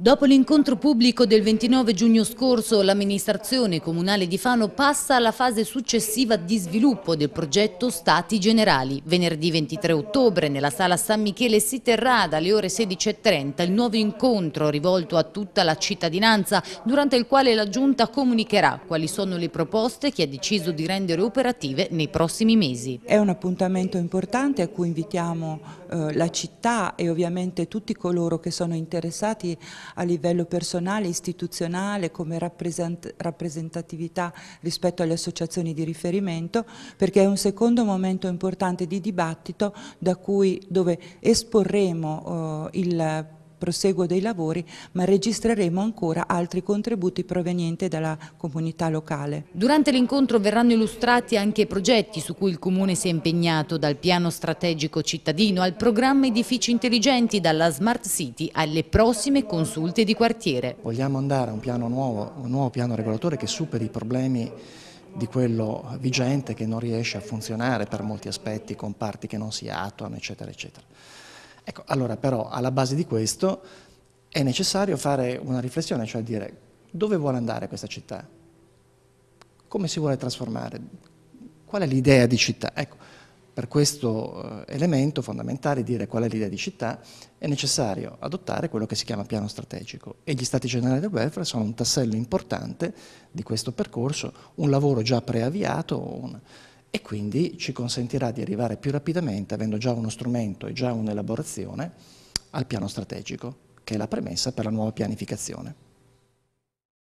Dopo l'incontro pubblico del 29 giugno scorso, l'amministrazione comunale di Fano passa alla fase successiva di sviluppo del progetto Stati Generali. Venerdì 23 ottobre nella sala San Michele si terrà dalle ore 16.30 il nuovo incontro rivolto a tutta la cittadinanza, durante il quale la Giunta comunicherà quali sono le proposte che ha deciso di rendere operative nei prossimi mesi. È un appuntamento importante a cui invitiamo eh, la città e ovviamente tutti coloro che sono interessati a livello personale, istituzionale, come rappresent rappresentatività rispetto alle associazioni di riferimento, perché è un secondo momento importante di dibattito da cui, dove esporremo eh, il proseguo dei lavori, ma registreremo ancora altri contributi provenienti dalla comunità locale. Durante l'incontro verranno illustrati anche i progetti su cui il Comune si è impegnato, dal piano strategico cittadino al programma edifici intelligenti, dalla Smart City alle prossime consulte di quartiere. Vogliamo andare a un piano nuovo, un nuovo piano regolatore che superi i problemi di quello vigente che non riesce a funzionare per molti aspetti con parti che non si attuano eccetera eccetera. Ecco, allora però alla base di questo è necessario fare una riflessione, cioè dire dove vuole andare questa città? Come si vuole trasformare? Qual è l'idea di città? Ecco, per questo eh, elemento fondamentale, dire qual è l'idea di città, è necessario adottare quello che si chiama piano strategico e gli stati generali del welfare sono un tassello importante di questo percorso, un lavoro già preavviato, un, e quindi ci consentirà di arrivare più rapidamente, avendo già uno strumento e già un'elaborazione, al piano strategico, che è la premessa per la nuova pianificazione.